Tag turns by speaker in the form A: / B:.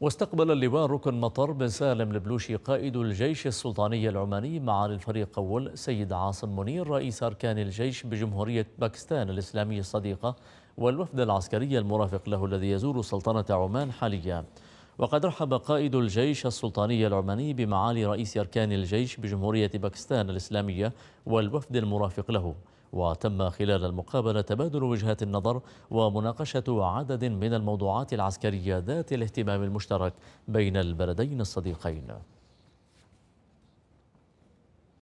A: واستقبل اللواء ركن مطر بن سالم البلوشي قائد الجيش السلطاني العماني معالي الفريق أول سيد عاصم منير رئيس أركان الجيش بجمهورية باكستان الإسلامية الصديقة والوفد العسكري المرافق له الذي يزور سلطنة عمان حاليا وقد رحب قائد الجيش السلطاني العماني بمعالي رئيس أركان الجيش بجمهورية باكستان الإسلامية والوفد المرافق له وتم خلال المقابلة تبادل وجهات النظر ومناقشة عدد من الموضوعات العسكرية ذات الاهتمام المشترك بين البلدين الصديقين